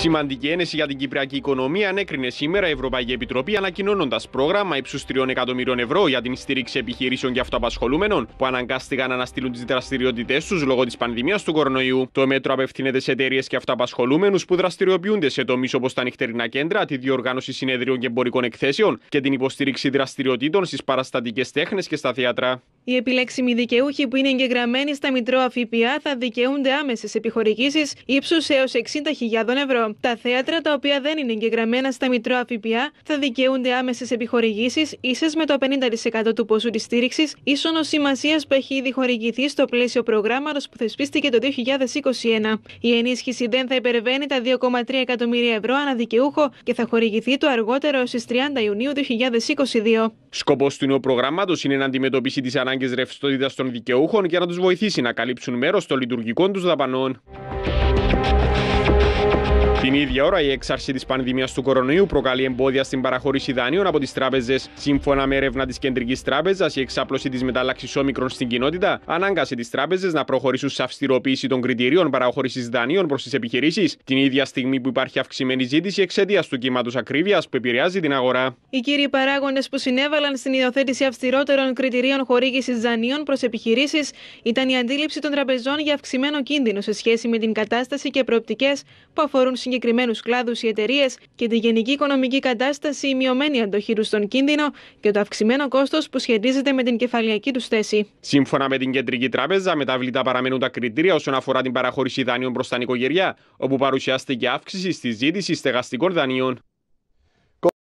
Σημαντική ένεση για την κυπριακή οικονομία ανέκρινε σήμερα η Ευρωπαϊκή Επιτροπή ανακοινώνοντας πρόγραμμα ύψους 3 εκατομμυρίων ευρώ για την στήριξη επιχειρήσεων και αυτοαπασχολούμενων που αναγκάστηκαν να αναστείλουν τις δραστηριότητές τους λόγω της πανδημίας του κορονοϊού. Το μέτρο απευθύνεται σε εταιρείες και αυτοαπασχολούμενους που δραστηριοποιούνται σε τομείς όπως τα νυχτερινά κέντρα, τη διοργάνωση συνεδρίων και εμπορικών εκθέσεων και την υποστήριξη δραστηριοτήτων στις παραστατικές τέχνες και στα θέατρα. Οι επιλέξιμοι δικαιούχοι που είναι εγγεγραμμένοι στα Μητρώα ΦΠΑ θα δικαιούνται άμεσες επιχορηγήσεις ύψους έως 60.000 ευρώ. Τα θέατρα τα οποία δεν είναι εγγεγραμμένα στα Μητρώα ΦΠΑ, θα δικαιούνται άμεσες επιχορηγήσεις ίσε με το 50% του ποσού της στήριξης ίσονος σημασίας που έχει ήδη χορηγηθεί στο πλαίσιο προγράμματος που θεσπίστηκε το 2021. Η ενίσχυση δεν θα υπερβαίνει τα 2,3 εκατομμύρια ευρώ δικαιούχο και θα χορηγηθεί το αργότερο στις 30 Ιουνίου 2022. Σκοπός του νέου προγράμματος είναι να αντιμετωπίσει τις ανάγκες ρευστότητας των δικαιούχων και να τους βοηθήσει να καλύψουν μέρος των λειτουργικών τους δαπανών. Την ίδια ώρα, η έξαρση της πανδημίας του κορονοϊού προκαλεί εμπόδια στην παραχώρηση δανείων από τις τράπεζες. Σύμφωνα με έρευνα της Κεντρικής Τράπεζας, η εξάπλωση της μεταλλάξη όμικρων στην κοινότητα ανάγκασε τις τράπεζες να προχωρήσουν σε αυστηροποίηση των κριτηρίων παραχώρησης δανείων προς τις επιχειρήσεις, την ίδια στιγμή που υπάρχει αυξημένη ζήτηση εξαιτίας του κύματος ακρίβειας που επηρεάζει την αγορά. Οι κύριοι παράγοντες που συνέβαλαν στην υιοθέτηση αυστηρότερων κριτηρίων χορήγησης δανείων προς επιχειρήσεις ήταν η αντίληψη των τραπεζών για αυξημένο κίνδυνο σε σχέση με την κατάσταση και προοπτικές που αφορούν συγκεκριμένους κλάδους οι εταιρείες και τη γενική οικονομική κατάσταση, η μειωμένη αντοχή τους στον κίνδυνο και το αυξημένο κόστος που σχετίζεται με την κεφαλιακή τους θέση. Σύμφωνα με την Κεντρική Τράπεζα, μεταβλητά παραμένουν τα κριτήρια όσον αφορά την παραχώρηση δανείων προς τα νοικοκυριά, όπου παρουσιάστηκε αύξηση στη ζήτηση στεγαστικών δανείων.